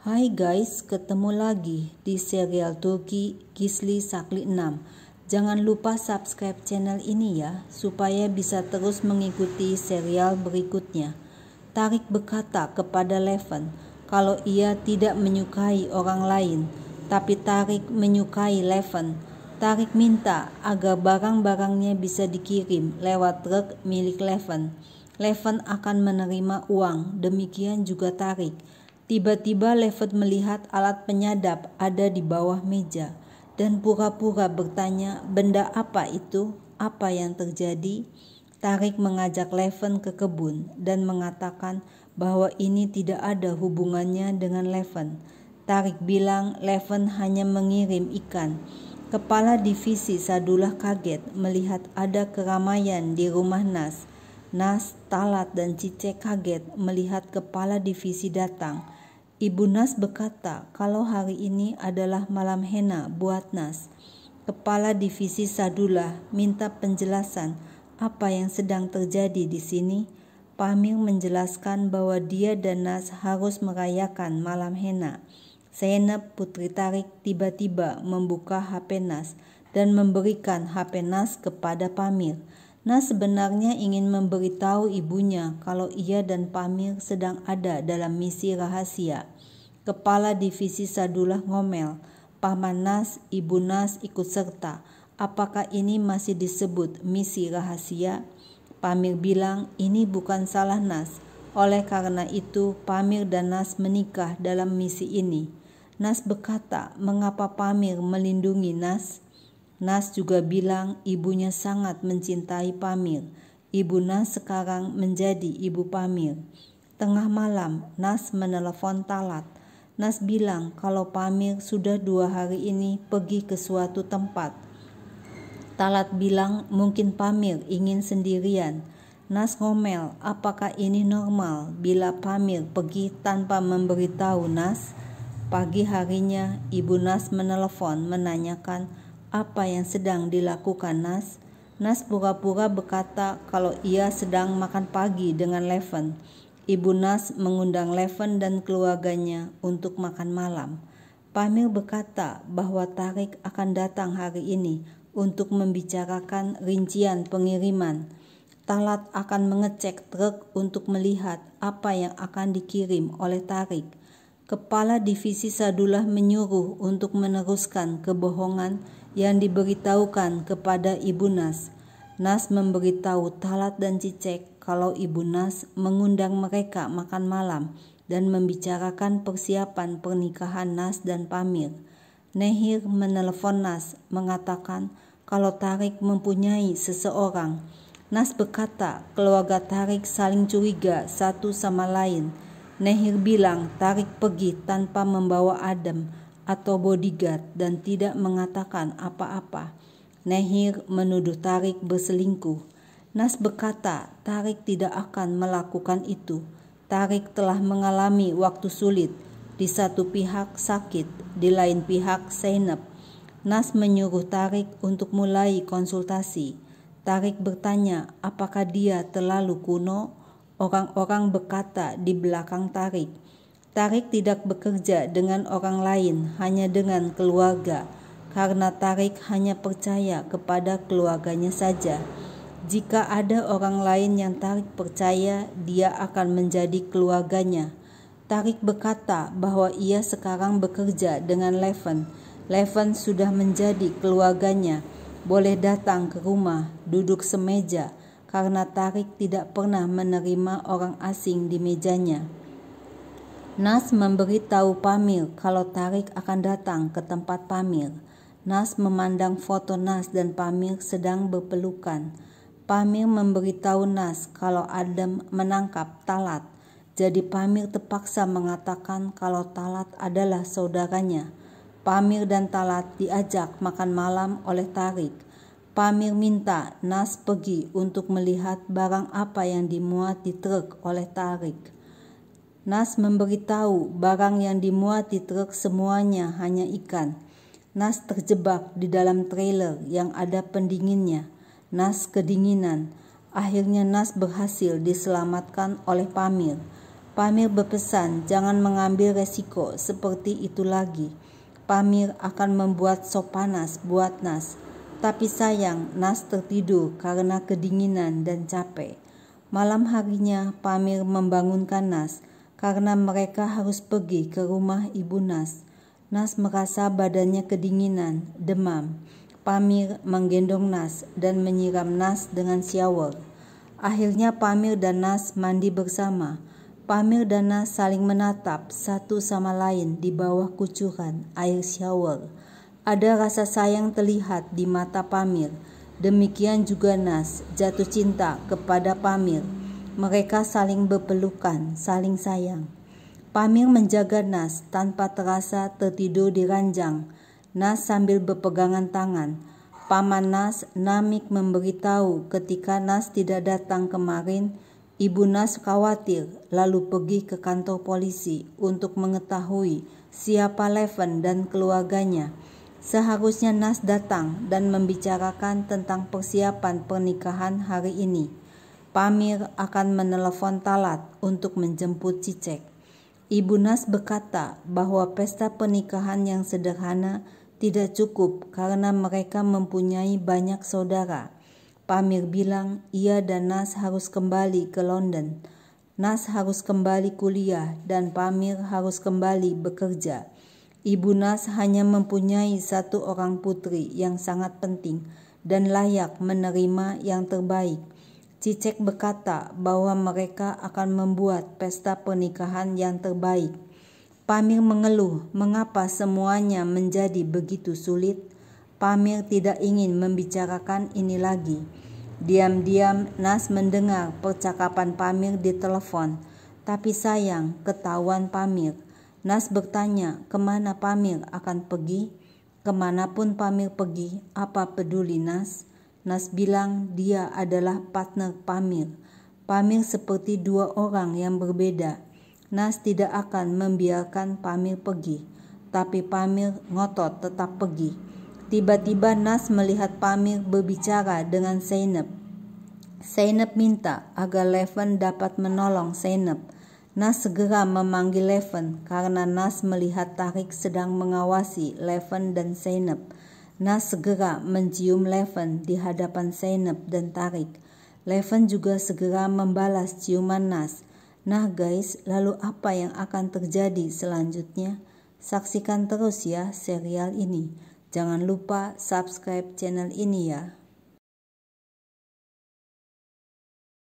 Hai guys, ketemu lagi di serial Turki Gisli Sakli 6. Jangan lupa subscribe channel ini ya, supaya bisa terus mengikuti serial berikutnya. Tarik berkata kepada Leven, kalau ia tidak menyukai orang lain, tapi Tarik menyukai Leven. Tarik minta agar barang-barangnya bisa dikirim lewat truk milik Leven. Leven akan menerima uang, demikian juga Tarik. Tiba-tiba Levet melihat alat penyadap ada di bawah meja dan pura-pura bertanya, "Benda apa itu? Apa yang terjadi?" Tarik mengajak Leven ke kebun dan mengatakan bahwa ini tidak ada hubungannya dengan Leven. Tarik bilang Leven hanya mengirim ikan. Kepala Divisi Sadulah kaget melihat ada keramaian di rumah Nas. Nas, Talat, dan Cice kaget melihat kepala divisi datang. Ibu Nas berkata kalau hari ini adalah malam Hena buat Nas. Kepala Divisi Sadullah minta penjelasan apa yang sedang terjadi di sini. Pamir menjelaskan bahwa dia dan Nas harus merayakan malam Hena. Senep Putri Tarik tiba-tiba membuka HP Nas dan memberikan HP Nas kepada Pamir. Nas sebenarnya ingin memberitahu ibunya kalau ia dan Pamir sedang ada dalam misi rahasia. Kepala Divisi Sadullah ngomel, Paman Nas, Ibu Nas ikut serta. Apakah ini masih disebut misi rahasia? Pamir bilang ini bukan salah Nas. Oleh karena itu Pamir dan Nas menikah dalam misi ini. Nas berkata, mengapa Pamir melindungi Nas? Nas juga bilang ibunya sangat mencintai Pamir. Ibu Nas sekarang menjadi ibu Pamir. Tengah malam, Nas menelepon Talat. Nas bilang kalau Pamir sudah dua hari ini pergi ke suatu tempat. Talat bilang mungkin Pamir ingin sendirian. Nas ngomel, apakah ini normal bila Pamir pergi tanpa memberitahu Nas? Pagi harinya, Ibu Nas menelepon menanyakan apa yang sedang dilakukan Nas. Nas pura-pura berkata kalau ia sedang makan pagi dengan Leven. Ibu Nas mengundang Leven dan keluarganya untuk makan malam. Pamir berkata bahwa Tarik akan datang hari ini untuk membicarakan rincian pengiriman. Talat akan mengecek truk untuk melihat apa yang akan dikirim oleh Tarik. Kepala Divisi Sadullah menyuruh untuk meneruskan kebohongan yang diberitahukan kepada Ibu Nas. Nas memberitahu Talat dan Cicek kalau Ibu Nas mengundang mereka makan malam dan membicarakan persiapan pernikahan Nas dan Pamir. Nehir menelepon Nas mengatakan kalau Tarik mempunyai seseorang. Nas berkata keluarga Tarik saling curiga satu sama lain. Nehir bilang Tarik pergi tanpa membawa Adam atau bodyguard dan tidak mengatakan apa-apa. Nehir menuduh Tarik berselingkuh. Nas berkata, Tarik tidak akan melakukan itu. Tarik telah mengalami waktu sulit. Di satu pihak sakit, di lain pihak senep. Nas menyuruh Tarik untuk mulai konsultasi. Tarik bertanya, apakah dia terlalu kuno? Orang-orang berkata di belakang Tarik, Tarik tidak bekerja dengan orang lain, hanya dengan keluarga, karena Tarik hanya percaya kepada keluarganya saja. Jika ada orang lain yang Tarik percaya, dia akan menjadi keluarganya. Tarik berkata bahwa ia sekarang bekerja dengan Levan, Levan sudah menjadi keluarganya, boleh datang ke rumah, duduk semeja, karena Tarik tidak pernah menerima orang asing di mejanya. Nas memberitahu Pamir kalau Tarik akan datang ke tempat Pamir. Nas memandang foto Nas dan Pamir sedang berpelukan. Pamir memberitahu Nas kalau Adam menangkap Talat. Jadi Pamir terpaksa mengatakan kalau Talat adalah saudaranya. Pamir dan Talat diajak makan malam oleh Tarik. Pamir minta Nas pergi untuk melihat barang apa yang dimuat di truk oleh Tarik. Nas memberitahu barang yang dimuat di truk semuanya hanya ikan. Nas terjebak di dalam trailer yang ada pendinginnya. Nas kedinginan. Akhirnya Nas berhasil diselamatkan oleh Pamir. Pamir berpesan jangan mengambil resiko seperti itu lagi. Pamir akan membuat sop panas buat Nas. Tapi sayang, Nas tertidur karena kedinginan dan capek. Malam harinya, Pamir membangunkan Nas karena mereka harus pergi ke rumah Ibu Nas. Nas merasa badannya kedinginan, demam. Pamir menggendong Nas dan menyiram Nas dengan shower. Akhirnya Pamir dan Nas mandi bersama. Pamir dan Nas saling menatap satu sama lain di bawah kucuran air shower. Ada rasa sayang terlihat di mata Pamir. Demikian juga Nas jatuh cinta kepada Pamir. Mereka saling berpelukan, saling sayang. Pamir menjaga Nas tanpa terasa tertidur di ranjang. Nas sambil berpegangan tangan. Paman Nas, Namik memberitahu ketika Nas tidak datang kemarin, Ibu Nas khawatir lalu pergi ke kantor polisi untuk mengetahui siapa Levin dan keluarganya. Seharusnya Nas datang dan membicarakan tentang persiapan pernikahan hari ini. Pamir akan menelepon Talat untuk menjemput Cicek. Ibu Nas berkata bahwa pesta pernikahan yang sederhana tidak cukup karena mereka mempunyai banyak saudara. Pamir bilang ia dan Nas harus kembali ke London. Nas harus kembali kuliah dan Pamir harus kembali bekerja. Ibu Nas hanya mempunyai satu orang putri yang sangat penting dan layak menerima yang terbaik – Cicek berkata bahwa mereka akan membuat pesta pernikahan yang terbaik. Pamir mengeluh mengapa semuanya menjadi begitu sulit. Pamir tidak ingin membicarakan ini lagi. Diam-diam Nas mendengar percakapan Pamir di telepon. Tapi sayang, ketahuan Pamir. Nas bertanya kemana Pamir akan pergi. Kemanapun Pamir pergi, apa peduli Nas? Nas bilang dia adalah partner Pamir. Pamir seperti dua orang yang berbeda. Nas tidak akan membiarkan Pamir pergi, tapi Pamir ngotot tetap pergi. Tiba-tiba Nas melihat Pamir berbicara dengan Zainab. Zainab minta agar Leven dapat menolong Zainab. Nas segera memanggil Leven karena Nas melihat Tarik sedang mengawasi Leven dan Zainab. Nas segera mencium Leven di hadapan Zainab dan Tarik. Leven juga segera membalas ciuman Nas. Nah guys, lalu apa yang akan terjadi selanjutnya? Saksikan terus ya serial ini. Jangan lupa subscribe channel ini ya.